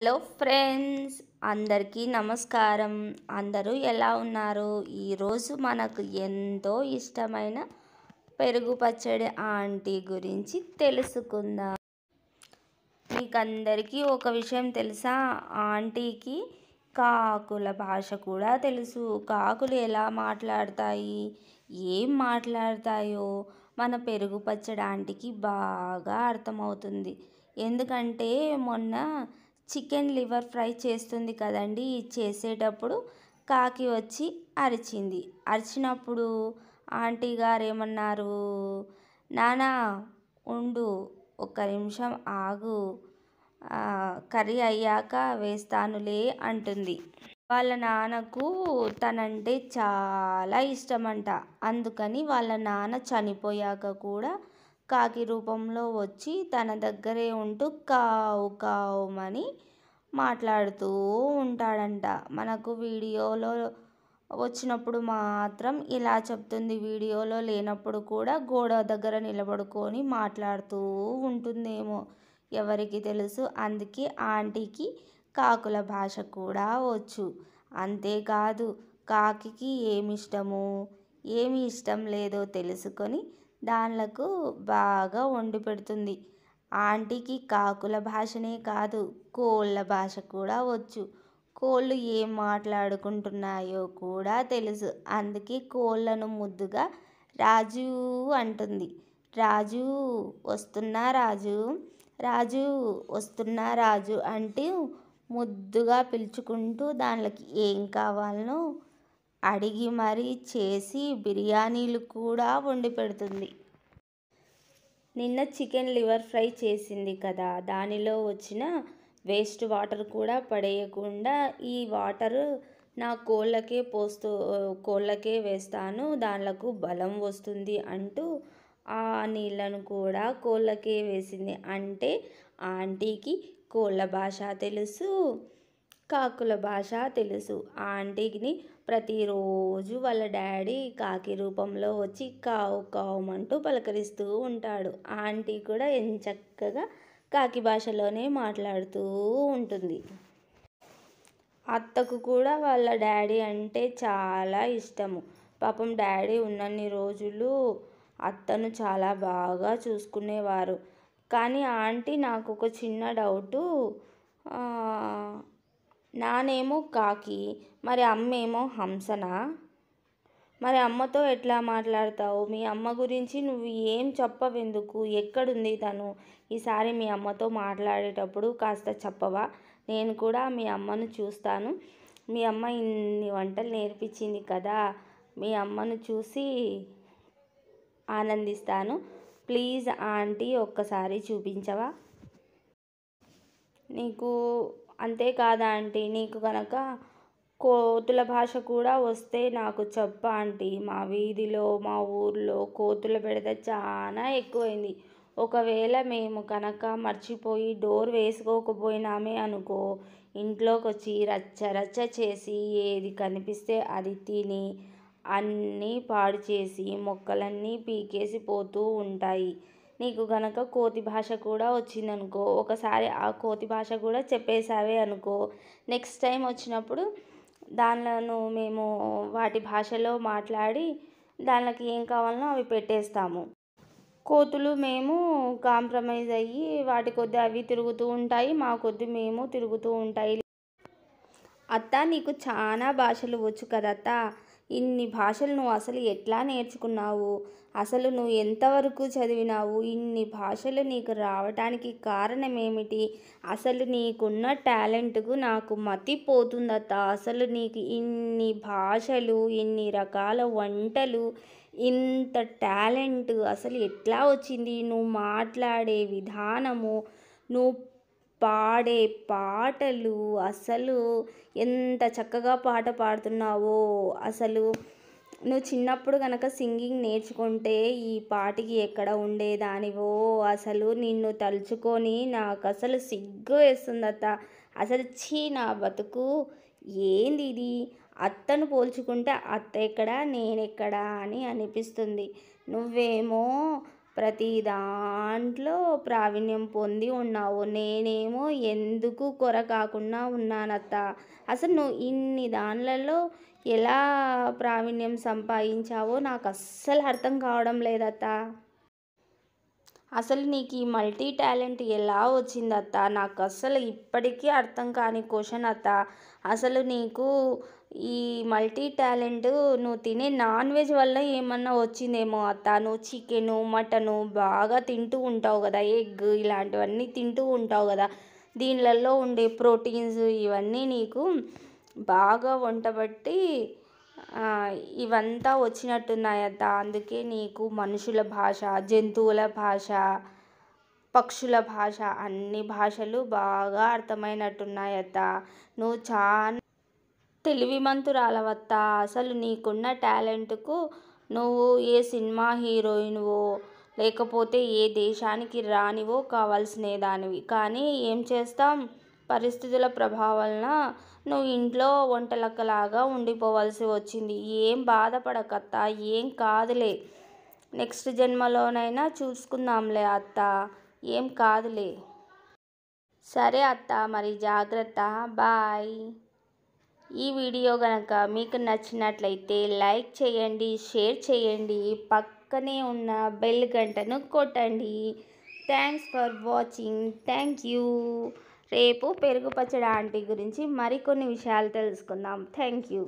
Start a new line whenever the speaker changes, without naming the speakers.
hello friends అందరికీ నమస్కారం అందరూ ఎలా ఉన్నారు ఈరోజు మనకు ఎంతో ఇష్టమైన పెరుగు పచ్చడి ఆంటీ గురించి తెలుసుకుందాం మీకందరికీ ఒక విషయం తెలుసా ఆంటీకి కాకుల భాష కూడా తెలుసు కాకులు ఎలా మాట్లాడతాయి ఏం మాట్లాడతాయో మన పెరుగు పచ్చడి ఆంటీకి బాగా అర్థమవుతుంది ఎందుకంటే మొన్న చికెన్ లివర్ ఫ్రై చేస్తుంది కదండి చేసేటప్పుడు కాకి వచ్చి అరిచింది అరిచినప్పుడు ఆంటీ గారు ఏమన్నారు నానా ఉండు ఒక నిమిషం ఆగు కర్రీ అయ్యాక వేస్తానులే అంటుంది వాళ్ళ నాన్నకు తనంటే చాలా ఇష్టమంట అందుకని వాళ్ళ నాన్న చనిపోయాక కూడా కాకి రూపంలో వచ్చి తన దగ్గరే ఉంటూ కావు కావుమని మాట్లాడుతూ ఉంటాడంట మనకు వీడియోలో వచ్చినప్పుడు మాత్రం ఇలా చెప్తుంది వీడియోలో లేనప్పుడు కూడా గోడ దగ్గర నిలబడుకొని మాట్లాడుతూ ఉంటుందేమో ఎవరికి తెలుసు అందుకే ఆంటీకి కాకుల భాష కూడా వచ్చు అంతేకాదు కాకి ఏమి ఇష్టము ఏమి ఇష్టం లేదో తెలుసుకొని దానిలకు బాగా వండి పెడుతుంది ఆంటీకి కాకుల భాషనే కాదు కోళ్ళ భాష కూడా వచ్చు కోళ్ళు ఏం మాట్లాడుకుంటున్నాయో కూడా తెలుసు అందుకే కోళ్ళను ముద్దుగా రాజు అంటుంది రాజు వస్తున్నా రాజు రాజు వస్తున్నా రాజు అంటే ముద్దుగా పిలుచుకుంటూ దానికి ఏం కావాలనో అడిగి మరీ చేసి బిర్యానీలు కూడా వండి పెడుతుంది నిన్న చికెన్ లివర్ ఫ్రై చేసింది కదా దానిలో వచ్చిన వేస్ట్ వాటర్ కూడా పడేయకుండా ఈ వాటర్ నా కోళ్ళకే పోస్తూ కోళ్ళకే వేస్తాను దానిలకు బలం వస్తుంది అంటూ ఆ నీళ్ళను కూడా కోళ్ళకే వేసింది అంటే ఆంటీకి కోళ్ళ భాష తెలుసు కాకుల భాష తెలుసు ఆ ఆంటీకి ప్రతిరోజు వాళ్ళ డాడీ కాకి రూపంలో వచ్చి కావు కావమంటూ పలకరిస్తూ ఉంటాడు ఆంటీ కూడా ఎంచక్కగా కాకి భాషలోనే మాట్లాడుతూ ఉంటుంది అత్తకు కూడా వాళ్ళ డాడీ అంటే చాలా ఇష్టము పాపం డాడీ ఉన్నన్ని రోజులు అత్తను చాలా బాగా చూసుకునేవారు కానీ ఆంటీ నాకు ఒక చిన్న డౌటు నానేమో కాకి మరి అమ్మేమో హంసనా మరి అమ్మతో ఎట్లా మాట్లాడతావు మీ అమ్మ గురించి నువ్వు ఏం చెప్పవెందుకు ఎక్కడుంది తను ఈసారి మీ అమ్మతో మాట్లాడేటప్పుడు కాస్త చెప్పవా నేను కూడా మీ అమ్మను చూస్తాను మీ అమ్మ ఇన్ని వంటలు నేర్పించింది కదా మీ అమ్మను చూసి ఆనందిస్తాను ప్లీజ్ ఆంటీ ఒక్కసారి చూపించవా నీకు అంతేకాదా ఆంటీ నీకు కనుక కోతుల భాష కూడా వస్తే నాకు చెప్ప ఆంటీ మా వీధిలో మా ఊర్లో కోతుల బెడద చాలా ఎక్కువైంది ఒకవేళ మేము కనుక మర్చిపోయి డోర్ వేసుకోకపోయినామే అనుకో ఇంట్లోకి వచ్చి రచ్చ రచ్చ చేసి ఏది కనిపిస్తే అది తిని అన్నీ పాడు చేసి మొక్కలన్నీ పీకేసి పోతూ ఉంటాయి నీకు గనక కోతి భాష కూడా వచ్చిందనుకో ఒకసారి ఆ కోతి భాష కూడా చెప్పేశావే అనుకో నెక్స్ట్ టైం వచ్చినప్పుడు దానిలను మేము వాటి భాషలో మాట్లాడి దానికి ఏం కావాలనో అవి పెట్టేస్తాము కోతులు మేము కాంప్రమైజ్ అయ్యి వాటి కొద్ది అవి తిరుగుతూ ఉంటాయి మా కొద్ది మేము తిరుగుతూ ఉంటాయి అత్త నీకు చాలా భాషలు వచ్చు కదత్తా ఇన్ని భాషలు నువ్వు అసలు ఎట్లా నేర్చుకున్నావు అసలు నువ్వు ఎంతవరకు చదివినావు ఇన్ని భాషలు నీకు రావటానికి కారణం ఏమిటి అసలు నీకున్న టాలెంట్కు నాకు మతి పోతుందట అసలు నీకు ఇన్ని భాషలు ఇన్ని రకాల వంటలు ఇంత టాలెంట్ అసలు ఎట్లా వచ్చింది నువ్వు మాట్లాడే విధానము నువ్వు పాడే పాటలు అసలు ఎంత చక్కగా పాట పాడుతున్నావో అసలు నువ్వు చిన్నప్పుడు కనుక సింగింగ్ నేర్చుకుంటే ఈ పాటికి ఎక్కడ ఉండేదానివో అసలు నిన్ను తలుచుకొని నాకు అసలు సిగ్గు వేస్తుందత్త అసలు చీ నా బతుకు ఏంది ఇది అత్తను పోల్చుకుంటే అత్త ఎక్కడా నేనెక్కడా అని అనిపిస్తుంది నువ్వేమో ప్రతి దాంట్లో ప్రావీణ్యం పొంది ఉన్నావు నేనేమో ఎందుకు కొర కాకుండా ఉన్నానత్త అసలు నువ్వు ఇన్ని దాంట్లలో ఎలా ప్రావీణ్యం సంపాదించావో నాకు అస్సలు అర్థం కావడం లేదత్త అసలు నీకు ఈ మల్టీ టాలెంట్ ఎలా వచ్చిందత్త నాకు అస్సలు ఇప్పటికీ అర్థం కాని క్వశ్చన్ అత్త అసలు నీకు ఈ మల్టీ టాలెంట్ నువ్వు తినే నాన్ వెజ్ వల్ల ఏమన్నా వచ్చిందేమో అత్త నువ్వు చికెను మటను బాగా తింటూ ఉంటావు కదా ఎగ్ ఇలాంటివన్నీ తింటూ ఉంటావు కదా దీనిలలో ఉండే ప్రోటీన్స్ ఇవన్నీ నీకు బాగా వంటబట్టి ఇవంతా వచ్చినట్టున్నాయట అందుకే నీకు మనుషుల భాష జంతువుల భాష పక్షుల భాష అన్ని భాషలు బాగా అర్థమైనట్టున్నాయట నువ్వు చాలా తెలివిమంతురాల తెలివిమంతురాలవత్తా అసలు నీకున్న టాలెంట్కు నువ్వు ఏ సినిమా హీరోయిన్వో లేకపోతే ఏ దేశానికి రానివో కావాల్సిన దానివి కానీ ఏం చేస్తాం పరిస్థితుల ప్రభావాలన నువ్వు ఇంట్లో వంటలక్కలాగా ఉండిపోవాల్సి వచ్చింది ఏం బాధపడకత్త ఏం కాదులే నెక్స్ట్ జన్మలోనైనా చూసుకుందాంలే అత్త ఏం కాదులే సరే అత్త మరి జాగ్రత్త బాయ్ ఈ వీడియో కనుక మీకు నచ్చినట్లయితే లైక్ చేయండి షేర్ చేయండి పక్కనే ఉన్న బెల్ గంటను కొట్టండి thanks for watching thank you రేపు పెరుగు పచ్చడి ఆంటీ గురించి మరికొన్ని విషయాలు తెలుసుకుందాం థ్యాంక్ యూ